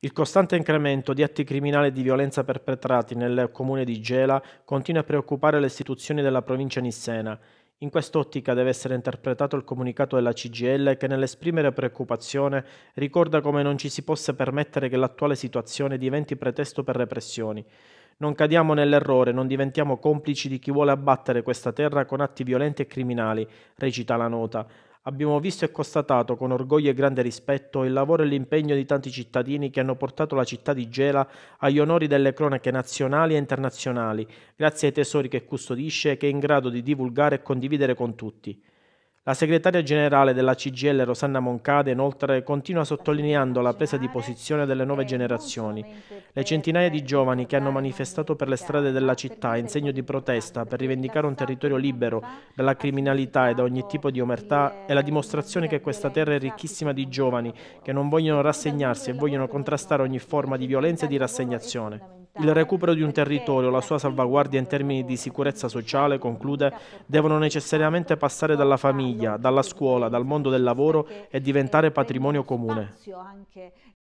Il costante incremento di atti criminali e di violenza perpetrati nel comune di Gela continua a preoccupare le istituzioni della provincia nissena. In quest'ottica deve essere interpretato il comunicato della CGL che nell'esprimere preoccupazione ricorda come non ci si possa permettere che l'attuale situazione diventi pretesto per repressioni. Non cadiamo nell'errore, non diventiamo complici di chi vuole abbattere questa terra con atti violenti e criminali, recita la nota abbiamo visto e constatato con orgoglio e grande rispetto il lavoro e l'impegno di tanti cittadini che hanno portato la città di Gela agli onori delle cronache nazionali e internazionali, grazie ai tesori che custodisce e che è in grado di divulgare e condividere con tutti. La segretaria generale della CGL Rosanna Moncade inoltre continua sottolineando la presa di posizione delle nuove generazioni. Le centinaia di giovani che hanno manifestato per le strade della città in segno di protesta per rivendicare un territorio libero dalla criminalità e da ogni tipo di omertà è la dimostrazione che questa terra è ricchissima di giovani che non vogliono rassegnarsi e vogliono contrastare ogni forma di violenza e di rassegnazione. Il recupero di un territorio, la sua salvaguardia in termini di sicurezza sociale, conclude, devono necessariamente passare dalla famiglia, dalla scuola, dal mondo del lavoro e diventare patrimonio comune.